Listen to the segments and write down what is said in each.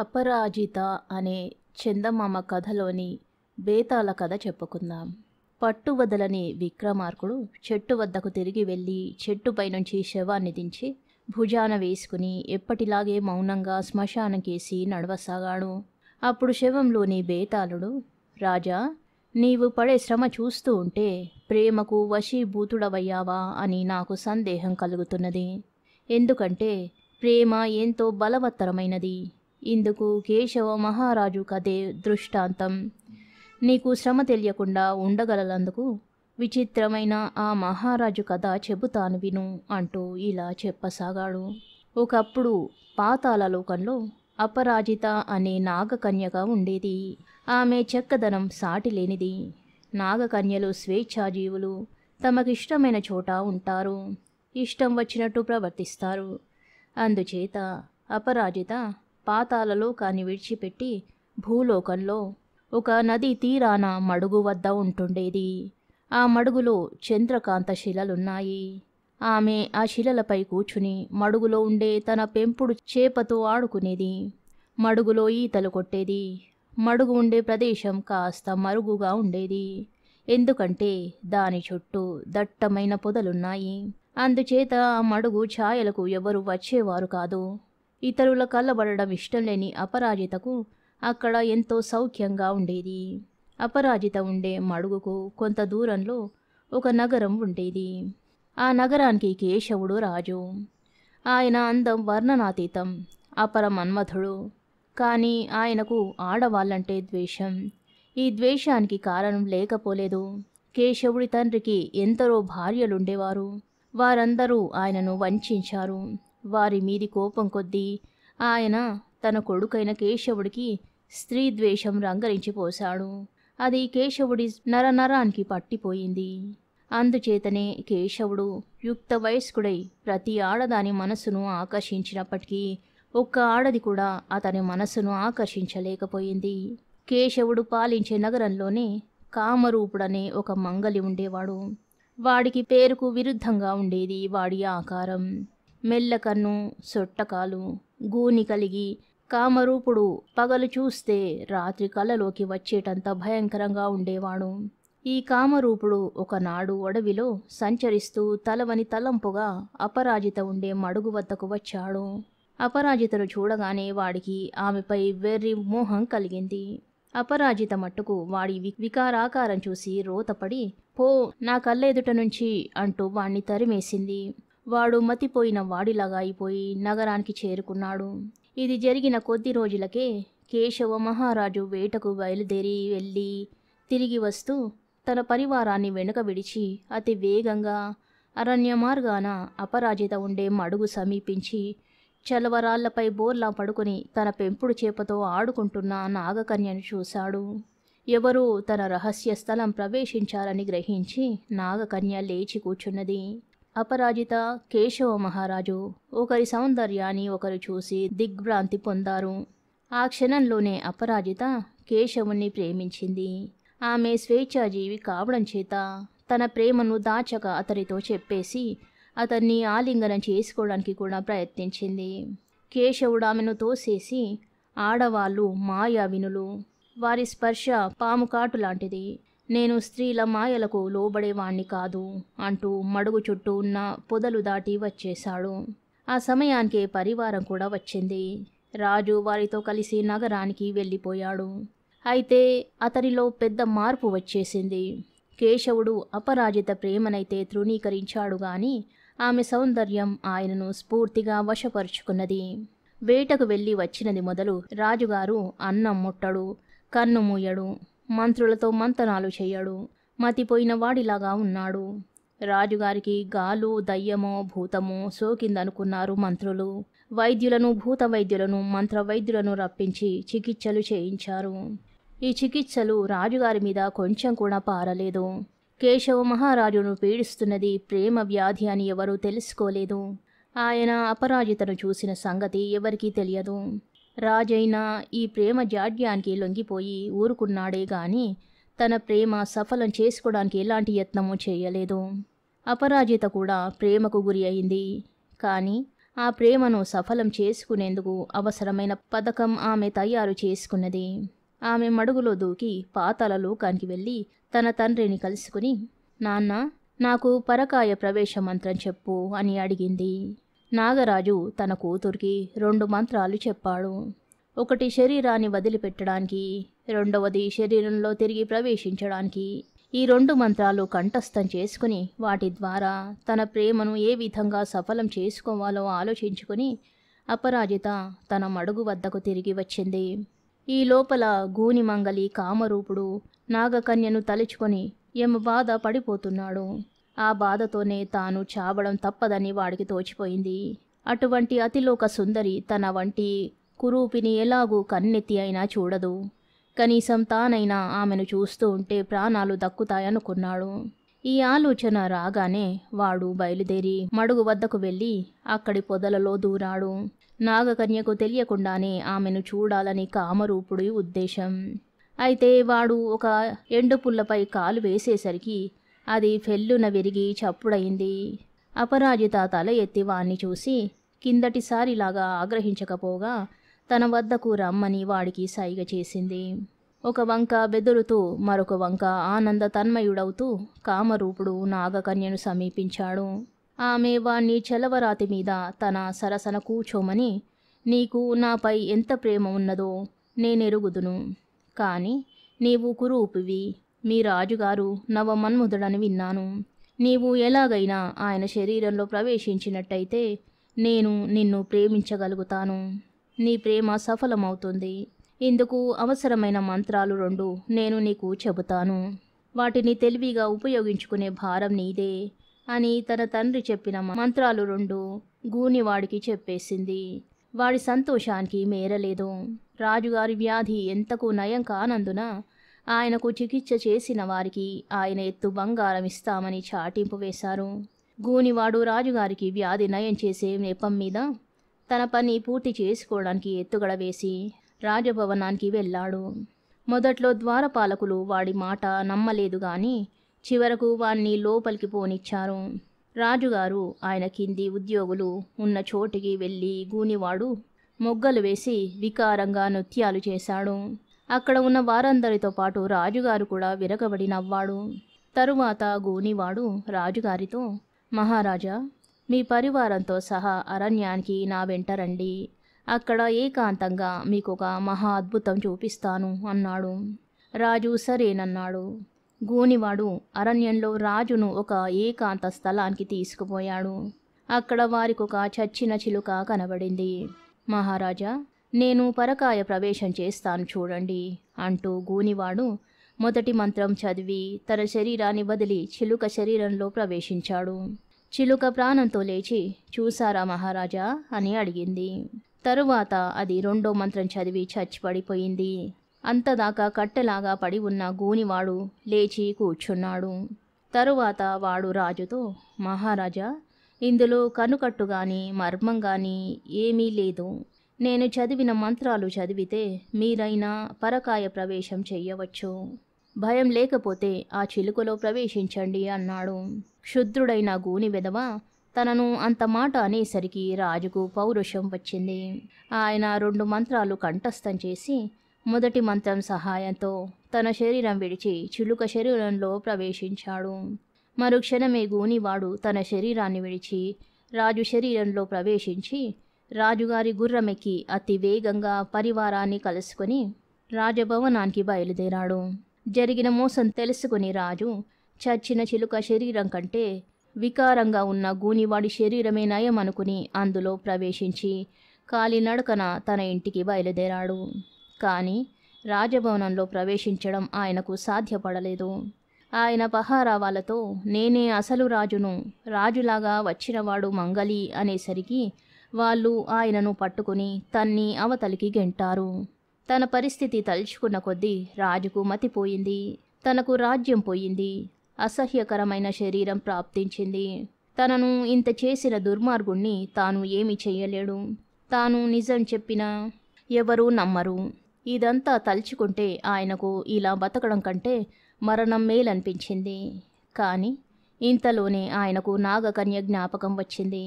అపరాజిత అనే చందమామ కథలోని బేతాల కథ చెప్పుకుందాం పట్టు వదలని విక్రమార్కుడు చెట్టు వద్దకు తిరిగి వెళ్ళి చెట్టుపై నుంచి శవాన్ని దించి భుజాన వేసుకుని ఎప్పటిలాగే మౌనంగా శ్మశానకేసి నడవసాగాడు అప్పుడు శవంలోని బేతాళుడు రాజా నీవు పడే శ్రమ చూస్తూ ఉంటే ప్రేమకు వశీభూతుడవయ్యావా అని నాకు సందేహం కలుగుతున్నది ఎందుకంటే ప్రేమ ఎంతో బలవత్తరమైనది ఇందుకు కేశవ మహారాజు కథే దృష్టాంతం నీకు శ్రమ తెలియకుండా ఉండగలనందుకు విచిత్రమైన ఆ మహారాజు కథ చెబుతాను విను అంటూ ఇలా చెప్పసాగాడు ఒకప్పుడు పాతాల లోకంలో అపరాజిత అనే నాగకన్యగా ఉండేది ఆమె చెక్కదనం సాటి లేనిది నాగకన్యలు స్వేచ్ఛాజీవులు తమకిష్టమైన చోట ఉంటారు ఇష్టం వచ్చినట్టు ప్రవర్తిస్తారు అందుచేత అపరాజిత పాతాలలో కాని విడిచిపెట్టి భూలోకంలో ఒక నది తీరాన మడుగు వద్ద ఉంటుండేది ఆ మడుగులో చంద్రకాంత శిలలున్నాయి ఆమె ఆ శిలలపై కూర్చుని మడుగులో ఉండే తన పెంపుడు చేపతో ఆడుకునేది మడుగులో ఈతలు కొట్టేది మడుగు ఉండే ప్రదేశం కాస్త మరుగుగా ఉండేది ఎందుకంటే దాని చుట్టూ దట్టమైన పొదలున్నాయి అందుచేత ఆ మడుగు ఛాయలకు ఎవరు వచ్చేవారు కాదు ఇతరుల కళ్ళబడడం ఇష్టం లేని అపరాజితకు అక్కడ ఎంతో సౌఖ్యంగా ఉండేది అపరాజిత ఉండే మడుగుకు కొంత దూరంలో ఒక నగరం ఉండేది ఆ నగరానికి కేశవుడు రాజు ఆయన అందం వర్ణనాతీతం అపర మన్మథుడు కానీ ఆయనకు ఆడవాళ్ళంటే ద్వేషం ఈ ద్వేషానికి కారణం లేకపోలేదు కేశవుడి తండ్రికి ఎందరో భార్యలుండేవారు వారందరూ ఆయనను వంచారు వారి మీది కోపం కొద్దీ ఆయన తన కొడుకైన కేశవుడికి స్త్రీ ద్వేషం రంగరించిపోశాడు అది కేశవుడి నరనరానికి పట్టిపోయింది అందుచేతనే కేశవుడు యుక్త వయస్కుడై ప్రతి ఆడదాని మనసును ఆకర్షించినప్పటికీ ఒక్క ఆడది కూడా అతని మనసును ఆకర్షించలేకపోయింది కేశవుడు పాలించే నగరంలోనే కామరూపుడనే ఒక మంగలి ఉండేవాడు వాడికి పేరుకు విరుద్ధంగా ఉండేది వాడి ఆకారం మెల్లకన్ను సొట్టకాలు గూని కలిగి కామరూపుడు పగలు చూస్తే రాత్రి కలలోకి వచ్చేటంత భయంకరంగా ఉండేవాడు ఈ కామరూపుడు ఒకనాడు అడవిలో సంచరిస్తూ తలవని తలంపుగా అపరాజిత ఉండే మడుగు వద్దకు వచ్చాడు అపరాజితను చూడగానే వాడికి ఆమెపై వెర్రి మోహం కలిగింది అపరాజిత మట్టుకు వాడి వికారాకారం చూసి రోతపడి పో నా కళ్ళెదుట నుంచి అంటూ వాణ్ణి తరిమేసింది వాడు మతిపోయిన వాడిలాగా అయిపోయి నగరానికి చేరుకున్నాడు ఇది జరిగిన కొద్ది రోజులకే కేశవ మహారాజు వేటకు బయలుదేరి వెళ్ళి తిరిగి వస్తూ తన పరివారాన్ని వెనుక విడిచి అతి వేగంగా అరణ్య మార్గాన అపరాజిత ఉండే మడుగు సమీపించి చలవరాళ్లపై బోర్లా పడుకుని తన పెంపుడు చేపతో ఆడుకుంటున్న నాగకన్యను చూశాడు ఎవరూ తన రహస్య స్థలం ప్రవేశించారని గ్రహించి నాగకన్య లేచి కూర్చున్నది అపరాజిత కేశవ మహారాజు ఒకరి సౌందర్యాన్ని ఒకరు చూసి దిగ్భ్రాంతి పొందారు ఆ క్షణంలోనే అపరాజిత కేశవుణ్ణి ప్రేమించింది ఆమె స్వేచ్ఛాజీవి కావడం చేత తన ప్రేమను దాచక అతడితో చెప్పేసి అతన్ని ఆలింగనం చేసుకోవడానికి కూడా ప్రయత్నించింది కేశవుడు ఆమెను తోసేసి ఆడవాళ్ళు మాయావినులు వారి స్పర్శ పాము కాటు లాంటిది నేను స్త్రీల మాయలకు లోబడేవాణ్ణి కాదు అంటూ మడుగు చుట్టూ ఉన్న పొదలు దాటి వచ్చేశాడు ఆ సమయానికి పరివారం కూడా వచ్చింది రాజు వారితో కలిసి నగరానికి వెళ్ళిపోయాడు అయితే అతనిలో పెద్ద మార్పు వచ్చేసింది కేశవుడు అపరాజిత ప్రేమనైతే తృణీకరించాడు గాని ఆమె సౌందర్యం ఆయనను స్ఫూర్తిగా వశపరుచుకున్నది వేటకు వెళ్ళి వచ్చినది మొదలు రాజుగారు అన్నం ముట్టడు కన్ను మూయడు మంత్రులతో మంతనాలు చేయడు మతిపోయిన వాడిలాగా ఉన్నాడు రాజుగారికి గాలు దయ్యమో భూతమో సోకిందనుకున్నారు మంత్రులు వైద్యులను భూత వైద్యులను మంత్ర వైద్యులను రప్పించి చికిత్సలు చేయించారు ఈ చికిత్సలు రాజుగారి మీద కొంచెం కూడా పారలేదు కేశవ మహారాజును పీడిస్తున్నది ప్రేమ వ్యాధి అని ఎవరూ తెలుసుకోలేదు ఆయన అపరాజితను చూసిన సంగతి ఎవరికీ తెలియదు రాజైనా ఈ ప్రేమ జాడ్యానికి లొంగిపోయి ఊరుకున్నాడే గాని తన ప్రేమ సఫలం చేసుకోవడానికి ఎలాంటి యత్నము చేయలేదు అపరాజిత కూడా ప్రేమకు గురి అయింది కానీ ఆ ప్రేమను సఫలం చేసుకునేందుకు అవసరమైన పథకం ఆమె తయారు చేసుకున్నది ఆమె మడుగులో దూకి పాతాల లోకానికి వెళ్ళి తన తండ్రిని కలుసుకుని నాన్న నాకు పరకాయ ప్రవేశ మంత్రం చెప్పు అని అడిగింది నాగరాజు తన కూతురికి రెండు మంత్రాలు చెప్పాడు ఒకటి శరీరాన్ని వదిలిపెట్టడానికి రెండవది శరీరంలో తిరిగి ప్రవేశించడానికి ఈ రెండు మంత్రాలు కంఠస్థం చేసుకుని వాటి ద్వారా తన ప్రేమను ఏ విధంగా సఫలం చేసుకోవాలో ఆలోచించుకుని అపరాజిత తన మడుగు వద్దకు తిరిగి వచ్చింది ఈ లోపల గూనిమంగలి కామరూపుడు నాగకన్యను తలుచుకొని యమ బాధ పడిపోతున్నాడు ఆ బాధతోనే తాను చావడం తప్పదని వాడికి తోచిపోయింది అటువంటి అతిలోక సుందరి తన వంటి కురూపిని ఎలాగూ కన్నెత్తి అయినా చూడదు కనీసం తానైనా ఆమెను చూస్తూ ఉంటే ప్రాణాలు దక్కుతాయనుకున్నాడు ఈ ఆలోచన రాగానే వాడు బయలుదేరి మడుగు వద్దకు వెళ్ళి అక్కడి పొదలలో దూరాడు నాగకన్యకు తెలియకుండానే ఆమెను చూడాలని కామరూపుడి ఉద్దేశం అయితే వాడు ఒక ఎండు పుల్లపై కాలు వేసేసరికి అది ఫెల్లున విరిగి చప్పుడయింది అపరాజిత తల ఎత్తి వాణ్ణి చూసి కిందటిసారిలాగా ఆగ్రహించకపోగా తన వద్దకు రమ్మని వాడికి సైగ చేసింది ఒక వంక బెదురుతూ మరొక వంక ఆనంద తన్మయుడవుతూ కామరూపుడు నాగకన్యను సమీపించాడు ఆమె వాణ్ణి చెలవరాతి మీద తన సరసన కూర్చోమని నీకు నాపై ఎంత ప్రేమ ఉన్నదో నేనెరుగుదును కాని నీవు కురూపివి మీ రాజుగారు నవమన్ముదుడని విన్నాను నీవు ఎలాగైనా ఆయన శరీరంలో ప్రవేశించినట్టయితే నేను నిన్ను ప్రేమించగలుగుతాను నీ ప్రేమ సఫలమవుతుంది ఇందుకు అవసరమైన మంత్రాలు రెండు నేను నీకు చెబుతాను వాటిని తెలివిగా ఉపయోగించుకునే భారం నీదే అని తన తండ్రి చెప్పిన మంత్రాలు రెండు గూనివాడికి చెప్పేసింది వాడి సంతోషానికి మేరలేదు రాజుగారి వ్యాధి ఎంతకు నయం కానందున ఆయనకు చికిత్స చేసిన వారికి ఆయన ఎత్తు బంగారం ఇస్తామని చాటింపు వేశారు గూనివాడు రాజుగారికి వ్యాధి నయం చేసే నెపం మీద తన పని పూర్తి చేసుకోవడానికి ఎత్తుగడ వేసి రాజభవనానికి వెళ్ళాడు మొదట్లో ద్వారపాలకులు వాడి మాట నమ్మలేదు కానీ చివరకు వాణ్ణి లోపలికి పోనిచ్చారు రాజుగారు ఆయన కింది ఉద్యోగులు ఉన్న చోటికి వెళ్ళి గూనివాడు మొగ్గలు వేసి వికారంగా నృత్యాలు చేశాడు అక్కడ ఉన్న వారందరితో పాటు రాజుగారు కూడా విరగబడి నవ్వాడు తరువాత గూనివాడు రాజుగారితో మహారాజా మీ పరివారంతో సహా అరణ్యానికి నా వెంట రండి అక్కడ ఏకాంతంగా మీకు ఒక మహా అద్భుతం చూపిస్తాను అన్నాడు రాజు సరేనన్నాడు గూనివాడు అరణ్యంలో రాజును ఒక ఏకాంత స్థలానికి తీసుకుపోయాడు అక్కడ వారికొక చచ్చిన చిలుక కనబడింది మహారాజా నేను పరకాయ ప్రవేశం చేస్తాను చూడండి అంటూ గూనివాడు మొదటి మంత్రం చదివి తన శరీరాన్ని బదిలి చిలుక శరీరంలో ప్రవేశించాడు చిలుక ప్రాణంతో లేచి చూసారా మహారాజా అని అడిగింది తరువాత అది రెండో మంత్రం చదివి చచ్చిపడిపోయింది అంతదాకా కట్టెలాగా పడి ఉన్న గూనివాడు లేచి కూర్చున్నాడు తరువాత వాడు రాజుతో మహారాజా ఇందులో కనుకట్టు కానీ మర్మం కానీ ఏమీ లేదు నేను చదివిన మంత్రాలు చదివితే మీరైనా పరకాయ ప్రవేశం చెయ్యవచ్చు భయం లేకపోతే ఆ చిలుకలో ప్రవేశించండి అన్నాడు క్షుద్రుడైన గూని విధవ తనను అంత మాట అనేసరికి రాజుకు పౌరుషం వచ్చింది ఆయన రెండు మంత్రాలు కంఠస్థం చేసి మొదటి మంత్రం సహాయంతో తన శరీరం విడిచి చిలుక శరీరంలో ప్రవేశించాడు మరుక్షణమే గూనివాడు తన శరీరాన్ని విడిచి రాజు శరీరంలో ప్రవేశించి రాజుగారి గుర్రమెక్కి అతి వేగంగా పరివారాన్ని కలుసుకొని రాజభవనానికి బయలుదేరాడు జరిగిన మోసం తెలుసుకుని రాజు చచ్చిన చిలుక శరీరం కంటే వికారంగా ఉన్న గూనివాడి శరీరమే నయం అనుకుని అందులో ప్రవేశించి కాలినడకన తన ఇంటికి బయలుదేరాడు కానీ రాజభవనంలో ప్రవేశించడం ఆయనకు సాధ్యపడలేదు ఆయన పహారా వాళ్ళతో నేనే అసలు రాజును రాజులాగా వచ్చినవాడు మంగలి అనేసరికి వాళ్ళు ఆయనను పట్టుకుని తన్ని అవతలికి గెంటారు తన పరిస్థితి తలుచుకున్న కొద్దీ రాజుకు మతిపోయింది తనకు రాజ్యం పోయింది అసహ్యకరమైన శరీరం ప్రాప్తించింది తనను ఇంత చేసిన దుర్మార్గుణ్ణి తాను ఏమి చేయలేడు తాను నిజం చెప్పినా ఎవరూ నమ్మరు ఇదంతా తలుచుకుంటే ఆయనకు ఇలా బతకడం కంటే మరణం మేలనిపించింది కానీ ఇంతలోనే ఆయనకు నాగకన్య జ్ఞాపకం వచ్చింది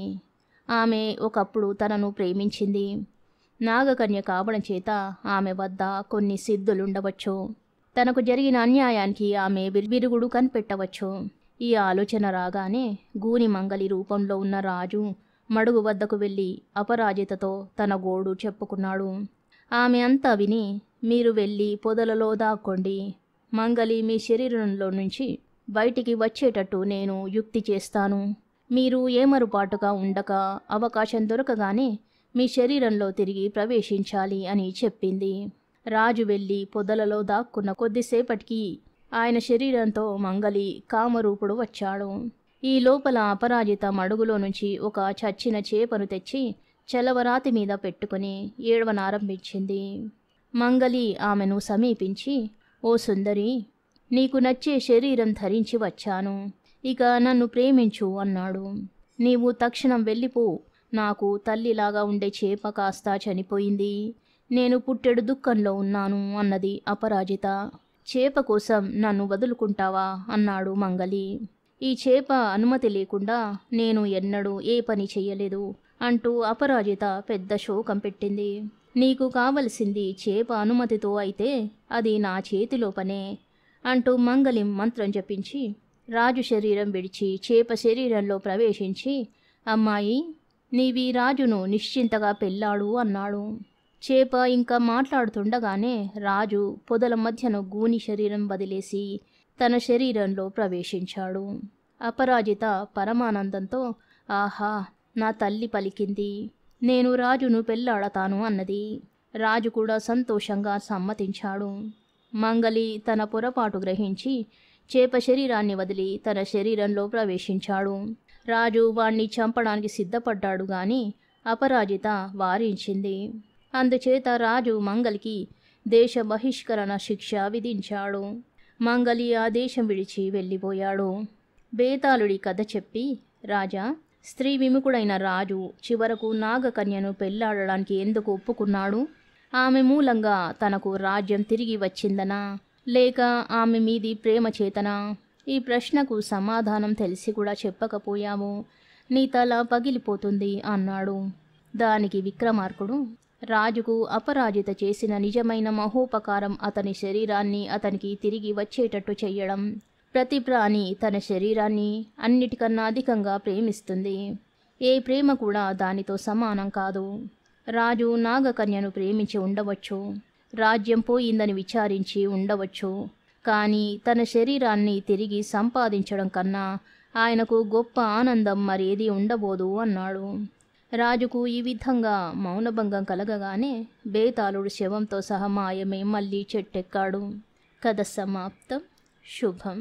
ఆమె ఒకప్పుడు తనను ప్రేమించింది నాగకన్య కావడం చేత ఆమె వద్ద కొన్ని సిద్ధులుండవచ్చు తనకు జరిగిన అన్యాయానికి ఆమె విరుగుడు కనిపెట్టవచ్చు ఈ ఆలోచన రాగానే గూని మంగలి రూపంలో ఉన్న రాజు మడుగు వద్దకు వెళ్ళి అపరాజితతో తన గోడు చెప్పుకున్నాడు ఆమె అంతా విని మీరు వెళ్ళి పొదలలో దాక్కోండి మంగలి మీ శరీరంలో నుంచి బయటికి వచ్చేటట్టు నేను యుక్తి చేస్తాను మీరు ఏమరుపాటుగా ఉండక అవకాశం దొరకగానే మీ శరీరంలో తిరిగి ప్రవేశించాలి అని చెప్పింది రాజు వెళ్ళి పొదలలో దాక్కున్న కొద్దిసేపటికి ఆయన శరీరంతో మంగలి కామరూపుడు వచ్చాడు ఈ లోపల అపరాజిత మడుగులో నుంచి ఒక చచ్చిన చేపను తెచ్చి చలవరాతి మీద పెట్టుకుని ఏడవనారంభించింది మంగలి ఆమెను సమీపించి ఓ సుందరి నీకు నచ్చే శరీరం ధరించి వచ్చాను ఇక నన్ను ప్రేమించు అన్నాడు నీవు తక్షణం వెళ్ళిపో నాకు తల్లిలాగా ఉండే చేప కాస్త చనిపోయింది నేను పుట్టెడు దుఃఖంలో ఉన్నాను అన్నది అపరాజిత చేప కోసం నన్ను వదులుకుంటావా అన్నాడు మంగలి ఈ చేప అనుమతి లేకుండా నేను ఎన్నడూ ఏ పని చెయ్యలేదు అంటూ అపరాజిత పెద్ద శోకం పెట్టింది నీకు కావలసింది చేప అనుమతితో అయితే అది నా చేతిలో పనే అంటూ మంగలిం మంత్రం జపించి రాజు శరీరం విడిచి చేప శరీరంలో ప్రవేశించి అమ్మాయి నీవి రాజును నిశ్చింతగా పెళ్ళాడు అన్నాడు చేప ఇంకా మాట్లాడుతుండగానే రాజు పొదల మధ్యను గూని శరీరం వదిలేసి తన శరీరంలో ప్రవేశించాడు అపరాజిత పరమానందంతో ఆహా నా తల్లి పలికింది నేను రాజును పెళ్ళాడతాను అన్నది రాజు కూడా సంతోషంగా సమ్మతించాడు మంగలి తన పొరపాటు గ్రహించి చేప శరీరాన్ని వదిలి తన శరీరంలో ప్రవేశించాడు రాజు వాణ్ణి చంపడానికి సిద్ధపడ్డాడు గాని అపరాజిత వారించింది అందుచేత రాజు మంగలికి దేశ బహిష్కరణ శిక్ష విధించాడు మంగలి ఆ దేశం విడిచి వెళ్ళిపోయాడు బేతాళుడి కథ చెప్పి రాజా స్త్రీ విముఖుడైన రాజు చివరకు నాగకన్యను పెళ్లాడడానికి ఎందుకు ఒప్పుకున్నాడు ఆమె మూలంగా తనకు రాజ్యం తిరిగి వచ్చిందనా లేక ఆమె మీది ప్రేమ చేతన ఈ ప్రశ్నకు సమాధానం తెలిసి కూడా చెప్పకపోయాము నీ తల పగిలిపోతుంది అన్నాడు దానికి విక్రమార్కుడు రాజుకు అపరాజిత చేసిన నిజమైన మహోపకారం అతని శరీరాన్ని అతనికి తిరిగి వచ్చేటట్టు చేయడం ప్రతి ప్రాణి తన శరీరాన్ని అన్నిటికన్నా అధికంగా ప్రేమిస్తుంది ఏ ప్రేమ కూడా దానితో సమానం కాదు రాజు నాగకన్యను ప్రేమించి ఉండవచ్చు రాజ్యం పోయిందని విచారించి ఉండవచ్చు కానీ తన శరీరాన్ని తిరిగి సంపాదించడం కన్నా ఆయనకు గొప్ప ఆనందం మరేది ఉండబోదు అన్నాడు రాజుకు ఈ విధంగా మౌనభంగం కలగగానే బేతాళుడు శవంతో సహా మాయమే మళ్ళీ చెట్టెక్కాడు కథ సమాప్తం శుభం